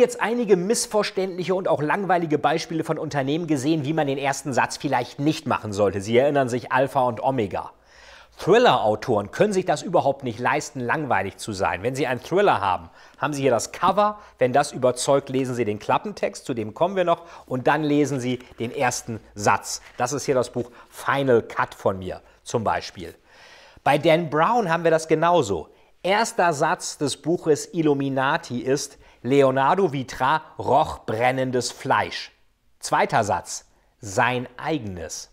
jetzt einige missverständliche und auch langweilige Beispiele von Unternehmen gesehen, wie man den ersten Satz vielleicht nicht machen sollte. Sie erinnern sich Alpha und Omega. Thriller-Autoren können sich das überhaupt nicht leisten, langweilig zu sein. Wenn Sie einen Thriller haben, haben Sie hier das Cover. Wenn das überzeugt, lesen Sie den Klappentext, zu dem kommen wir noch, und dann lesen Sie den ersten Satz. Das ist hier das Buch Final Cut von mir zum Beispiel. Bei Dan Brown haben wir das genauso. Erster Satz des Buches Illuminati ist, Leonardo Vitra roch brennendes Fleisch. Zweiter Satz, sein eigenes.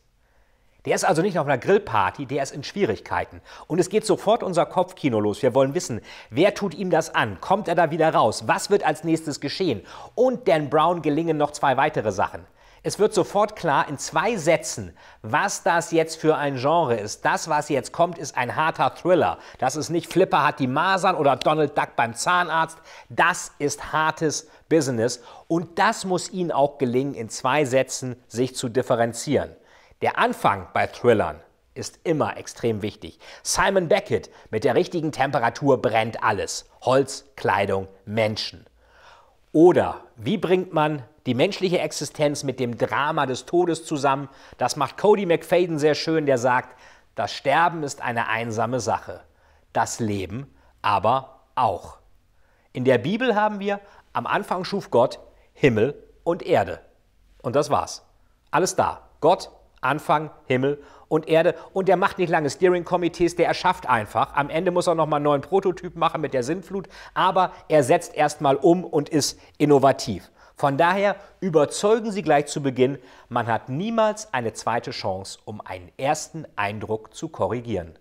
Der ist also nicht auf einer Grillparty, der ist in Schwierigkeiten. Und es geht sofort unser Kopfkino los. Wir wollen wissen, wer tut ihm das an? Kommt er da wieder raus? Was wird als nächstes geschehen? Und Dan Brown gelingen noch zwei weitere Sachen. Es wird sofort klar in zwei Sätzen, was das jetzt für ein Genre ist. Das, was jetzt kommt, ist ein harter Thriller. Das ist nicht Flipper hat die Masern oder Donald Duck beim Zahnarzt. Das ist hartes Business. Und das muss Ihnen auch gelingen, in zwei Sätzen sich zu differenzieren. Der Anfang bei Thrillern ist immer extrem wichtig. Simon Beckett, mit der richtigen Temperatur brennt alles. Holz, Kleidung, Menschen. Oder wie bringt man die menschliche Existenz mit dem Drama des Todes zusammen. Das macht Cody McFadden sehr schön, der sagt, das Sterben ist eine einsame Sache, das Leben aber auch. In der Bibel haben wir, am Anfang schuf Gott Himmel und Erde. Und das war's. Alles da. Gott, Anfang, Himmel und Erde. Und der macht nicht lange Steering-Komitees, der erschafft einfach. Am Ende muss er nochmal einen neuen Prototyp machen mit der Sintflut, aber er setzt erstmal um und ist innovativ. Von daher überzeugen Sie gleich zu Beginn, man hat niemals eine zweite Chance, um einen ersten Eindruck zu korrigieren.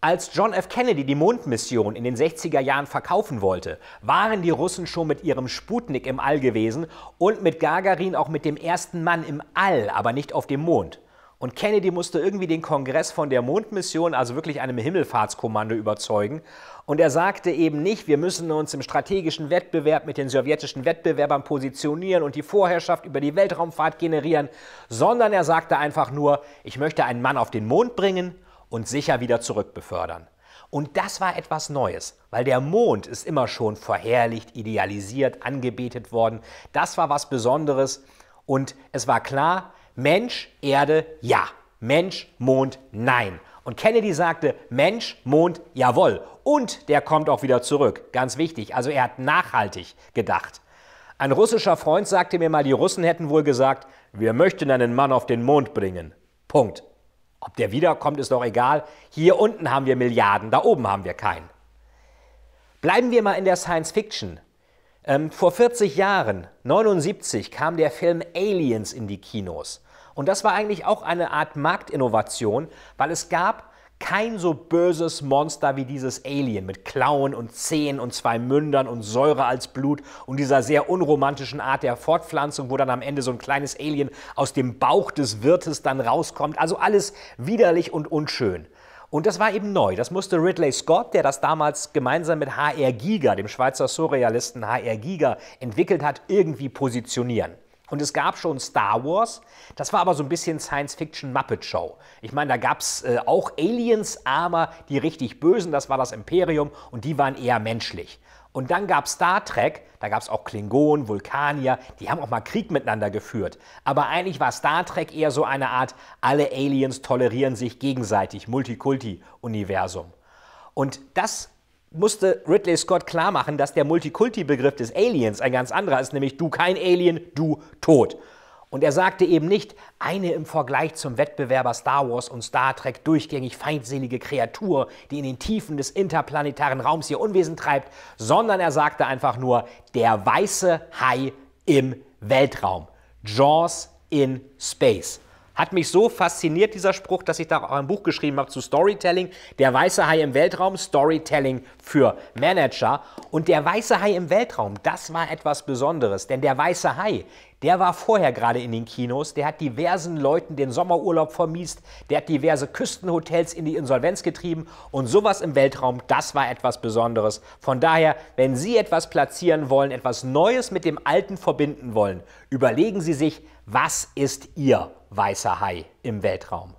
Als John F. Kennedy die Mondmission in den 60er Jahren verkaufen wollte, waren die Russen schon mit ihrem Sputnik im All gewesen und mit Gagarin auch mit dem ersten Mann im All, aber nicht auf dem Mond. Und Kennedy musste irgendwie den Kongress von der Mondmission, also wirklich einem Himmelfahrtskommando, überzeugen. Und er sagte eben nicht, wir müssen uns im strategischen Wettbewerb mit den sowjetischen Wettbewerbern positionieren und die Vorherrschaft über die Weltraumfahrt generieren, sondern er sagte einfach nur, ich möchte einen Mann auf den Mond bringen und sicher wieder zurückbefördern. Und das war etwas Neues, weil der Mond ist immer schon verherrlicht, idealisiert, angebetet worden. Das war was Besonderes und es war klar, Mensch, Erde, ja. Mensch, Mond, nein. Und Kennedy sagte Mensch, Mond, jawohl. Und der kommt auch wieder zurück. Ganz wichtig. Also er hat nachhaltig gedacht. Ein russischer Freund sagte mir mal, die Russen hätten wohl gesagt, wir möchten einen Mann auf den Mond bringen. Punkt. Ob der wiederkommt, ist doch egal. Hier unten haben wir Milliarden, da oben haben wir keinen. Bleiben wir mal in der Science Fiction. Ähm, vor 40 Jahren, 1979, kam der Film Aliens in die Kinos. Und das war eigentlich auch eine Art Marktinnovation, weil es gab kein so böses Monster wie dieses Alien mit Klauen und Zehen und zwei Mündern und Säure als Blut und dieser sehr unromantischen Art der Fortpflanzung, wo dann am Ende so ein kleines Alien aus dem Bauch des Wirtes dann rauskommt. Also alles widerlich und unschön. Und das war eben neu. Das musste Ridley Scott, der das damals gemeinsam mit HR Giger, dem Schweizer Surrealisten HR Giger, entwickelt hat, irgendwie positionieren. Und es gab schon Star Wars, das war aber so ein bisschen Science-Fiction-Muppet-Show. Ich meine, da gab es äh, auch Aliens, aber die richtig Bösen, das war das Imperium, und die waren eher menschlich. Und dann gab es Star Trek, da gab es auch Klingonen, Vulkanier, die haben auch mal Krieg miteinander geführt. Aber eigentlich war Star Trek eher so eine Art, alle Aliens tolerieren sich gegenseitig, Multikulti-Universum. Und das musste Ridley Scott klar machen, dass der Multikulti-Begriff des Aliens ein ganz anderer ist, nämlich du kein Alien, du tot. Und er sagte eben nicht, eine im Vergleich zum Wettbewerber Star Wars und Star Trek durchgängig feindselige Kreatur, die in den Tiefen des interplanetaren Raums ihr Unwesen treibt, sondern er sagte einfach nur, der weiße Hai im Weltraum. Jaws in Space. Hat mich so fasziniert, dieser Spruch, dass ich da auch ein Buch geschrieben habe zu Storytelling. Der weiße Hai im Weltraum, Storytelling für Manager. Und der weiße Hai im Weltraum, das war etwas Besonderes. Denn der weiße Hai, der war vorher gerade in den Kinos, der hat diversen Leuten den Sommerurlaub vermiest, der hat diverse Küstenhotels in die Insolvenz getrieben und sowas im Weltraum, das war etwas Besonderes. Von daher, wenn Sie etwas platzieren wollen, etwas Neues mit dem Alten verbinden wollen, überlegen Sie sich, was ist Ihr weißer Hai im Weltraum?